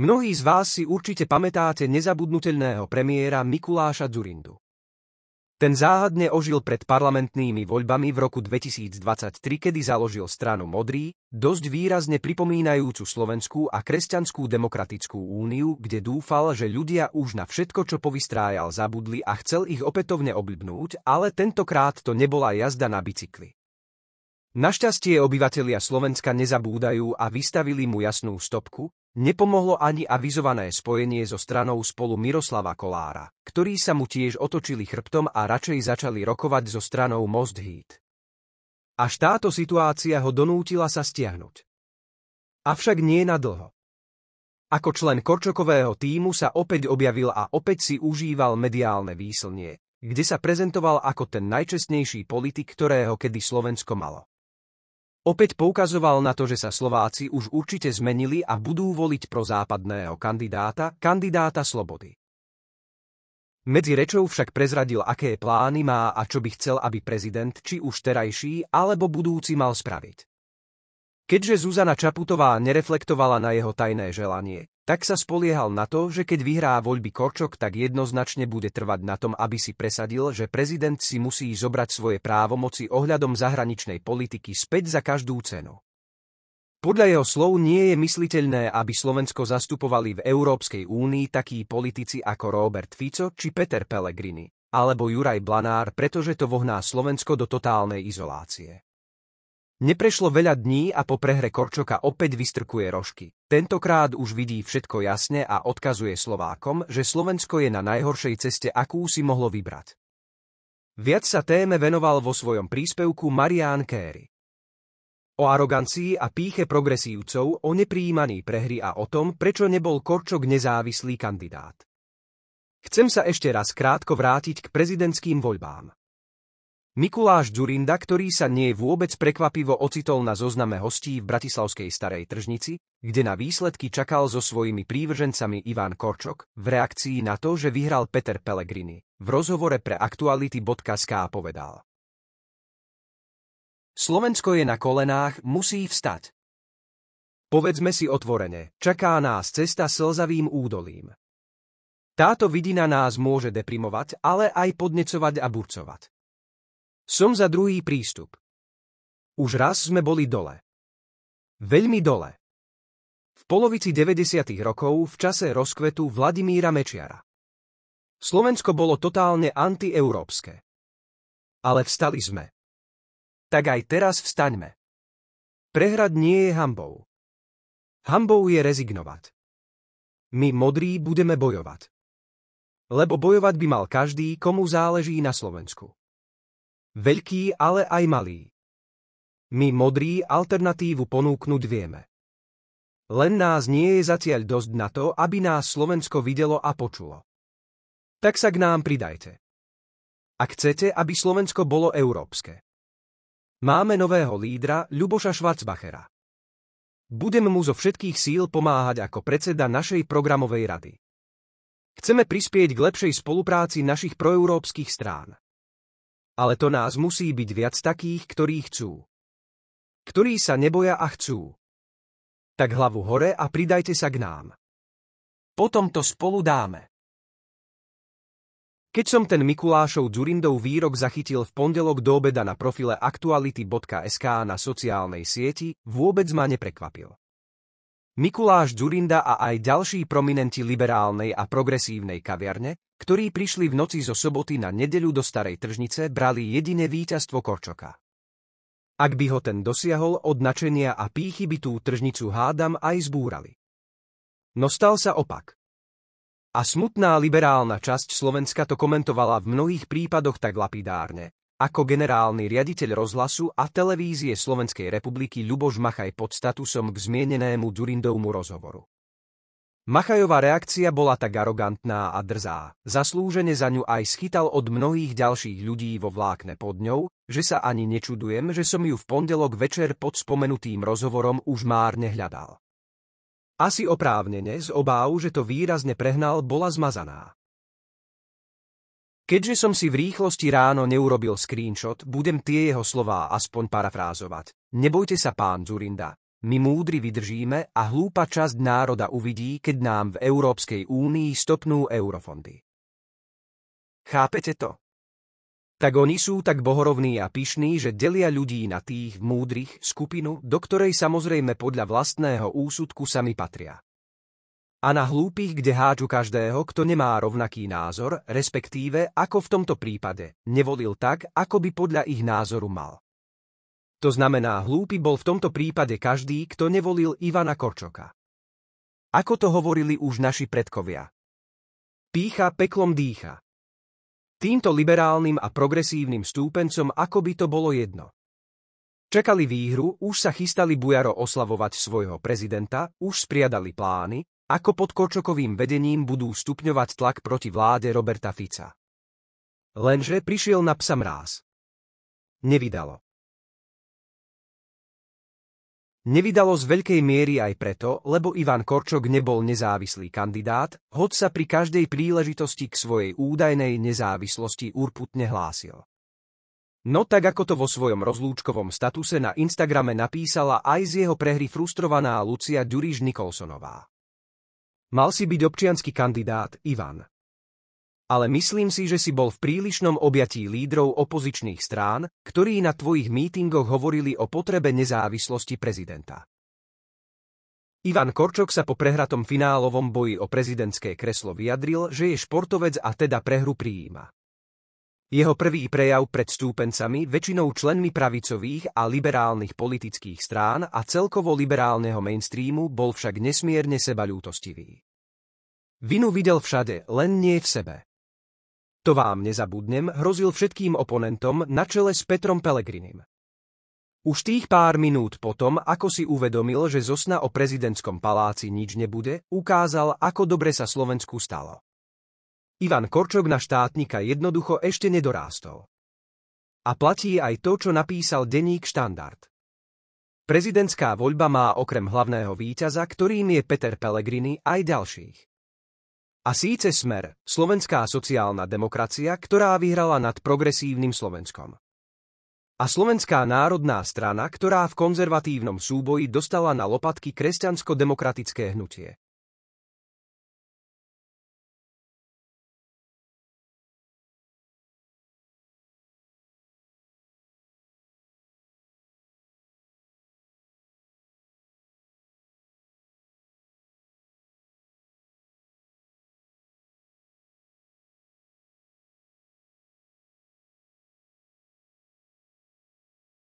Mnohí z vás si určite pamätáte nezabudnutelného premiéra Mikuláša Zurindu. Ten záhadne ožil pred parlamentnými voľbami v roku 2023, kedy založil stranu Modrý, dosť výrazne pripomínajúcu Slovenskú a Kresťanskú demokratickú úniu, kde dúfal, že ľudia už na všetko, čo povystrájal, zabudli a chcel ich opätovne obľbnúť, ale tentokrát to nebola jazda na bicykli. Našťastie obyvatelia Slovenska nezabúdajú a vystavili mu jasnú stopku, Nepomohlo ani avizované spojenie so stranou spolu Miroslava Kolára, ktorí sa mu tiež otočili chrbtom a radšej začali rokovať so stranou Most Heat. Až táto situácia ho donútila sa stiahnuť. Avšak nie na dlho. Ako člen Korčokového týmu sa opäť objavil a opäť si užíval mediálne výslnie, kde sa prezentoval ako ten najčestnejší politik, ktorého kedy Slovensko malo. Opäť poukazoval na to, že sa Slováci už určite zmenili a budú voliť pro západného kandidáta, kandidáta slobody. Medzi rečou však prezradil, aké plány má a čo by chcel, aby prezident, či už terajší, alebo budúci mal spraviť. Keďže Zuzana Čaputová nereflektovala na jeho tajné želanie, tak sa spoliehal na to, že keď vyhrá voľby Korčok, tak jednoznačne bude trvať na tom, aby si presadil, že prezident si musí zobrať svoje právomoci ohľadom zahraničnej politiky späť za každú cenu. Podľa jeho slov nie je mysliteľné, aby Slovensko zastupovali v Európskej únii takí politici ako Robert Fico či Peter Pellegrini, alebo Juraj Blanár, pretože to vohná Slovensko do totálnej izolácie. Neprešlo veľa dní a po prehre Korčoka opäť vystrkuje rožky. Tentokrát už vidí všetko jasne a odkazuje Slovákom, že Slovensko je na najhoršej ceste, akú si mohlo vybrať. Viac sa téme venoval vo svojom príspevku Marian Kéry. O arogancii a píche progresívcov, o nepríjmaní prehry a o tom, prečo nebol Korčok nezávislý kandidát. Chcem sa ešte raz krátko vrátiť k prezidentským voľbám. Mikuláš Ďurinda, ktorý sa nie vôbec prekvapivo ocitol na zozname hostí v Bratislavskej Starej Tržnici, kde na výsledky čakal so svojimi prívržencami Ivan Korčok, v reakcii na to, že vyhral Peter Pellegrini, v rozhovore pre aktuality.sk povedal. Slovensko je na kolenách, musí vstať. Povedzme si otvorene, čaká nás cesta slzavým údolím. Táto vidina nás môže deprimovať, ale aj podnecovať a burcovať. Som za druhý prístup. Už raz sme boli dole. Veľmi dole. V polovici 90. rokov v čase rozkvetu Vladimíra Mečiara. Slovensko bolo totálne antieurópske. Ale vstali sme. Tak aj teraz vstaňme. Prehrad nie je hambou. Hambou je rezignovať. My, modrí, budeme bojovať. Lebo bojovať by mal každý, komu záleží na Slovensku. Veľký, ale aj malý. My modrý alternatívu ponúknuť vieme. Len nás nie je zatiaľ dosť na to, aby nás Slovensko videlo a počulo. Tak sa k nám pridajte. Ak chcete, aby Slovensko bolo európske. Máme nového lídra Ľuboša Švacbachera. Budem mu zo všetkých síl pomáhať ako predseda našej programovej rady. Chceme prispieť k lepšej spolupráci našich proeurópskych strán ale to nás musí byť viac takých, ktorí chcú. Ktorí sa neboja a chcú. Tak hlavu hore a pridajte sa k nám. Potom to spolu dáme. Keď som ten Mikulášov Dzurindov výrok zachytil v pondelok do obeda na profile aktuality.sk na sociálnej sieti, vôbec ma neprekvapil. Mikuláš Dzurinda a aj ďalší prominenti liberálnej a progresívnej kaviarne, ktorí prišli v noci zo soboty na nedeľu do Starej tržnice, brali jediné víťazstvo Korčoka. Ak by ho ten dosiahol od načenia a pýchy by tú tržnicu hádam aj zbúrali. No stal sa opak. A smutná liberálna časť Slovenska to komentovala v mnohých prípadoch tak lapidárne, ako generálny riaditeľ rozhlasu a televízie Slovenskej republiky Ľuboš Machaj pod statusom k zmienenému Durindovmu rozhovoru. Machajová reakcia bola tak arogantná a drzá, zaslúžene za ňu aj schytal od mnohých ďalších ľudí vo vlákne pod ňou, že sa ani nečudujem, že som ju v pondelok večer pod spomenutým rozhovorom už márne hľadal. Asi oprávnene z obáv, že to výrazne prehnal, bola zmazaná. Keďže som si v rýchlosti ráno neurobil screenshot, budem tie jeho slová aspoň parafrázovať. Nebojte sa, pán Zurinda, my múdri vydržíme a hlúpa časť národa uvidí, keď nám v Európskej únii stopnú eurofondy. Chápete to? Tak oni sú tak bohorovní a pyšní, že delia ľudí na tých múdrych skupinu, do ktorej samozrejme podľa vlastného úsudku sami patria. A na hlúpých, kde hádžu každého, kto nemá rovnaký názor, respektíve, ako v tomto prípade, nevolil tak, ako by podľa ich názoru mal. To znamená hlúpy bol v tomto prípade každý, kto nevolil Ivana Korčoka. Ako to hovorili už naši predkovia. Pícha peklom dýcha. Týmto liberálnym a progresívnym stúpencom ako by to bolo jedno. Čakali výhru, už sa chystali Bujaro oslavovať svojho prezidenta, už spriadali plány, ako pod Korčokovým vedením budú stupňovať tlak proti vláde Roberta Fica. Lenže prišiel na psa mráz. Nevydalo. Nevydalo z veľkej miery aj preto, lebo Ivan Korčok nebol nezávislý kandidát, hoď sa pri každej príležitosti k svojej údajnej nezávislosti urputne hlásil. No tak ako to vo svojom rozlúčkovom statuse na Instagrame napísala aj z jeho prehry frustrovaná Lucia Duriž Nikolsonová. Mal si byť občiansky kandidát, Ivan ale myslím si, že si bol v prílišnom objatí lídrov opozičných strán, ktorí na tvojich mítingoch hovorili o potrebe nezávislosti prezidenta. Ivan Korčok sa po prehratom finálovom boji o prezidentské kreslo vyjadril, že je športovec a teda prehru prijíma. Jeho prvý prejav pred stúpencami, väčšinou členmi pravicových a liberálnych politických strán a celkovo liberálneho mainstreamu, bol však nesmierne sebalútostivý. Vinu videl všade, len nie v sebe to vám nezabudnem, hrozil všetkým oponentom na čele s Petrom Pelegrinim. Už tých pár minút potom, ako si uvedomil, že zo sna o prezidentskom paláci nič nebude, ukázal, ako dobre sa Slovensku stalo. Ivan Korčok na štátnika jednoducho ešte nedorástol. A platí aj to, čo napísal denník štandard. Prezidentská voľba má okrem hlavného víťaza, ktorým je Peter Pellegrini, aj ďalších. A síce smer, slovenská sociálna demokracia, ktorá vyhrala nad progresívnym Slovenskom. A slovenská národná strana, ktorá v konzervatívnom súboji dostala na lopatky kresťansko-demokratické hnutie.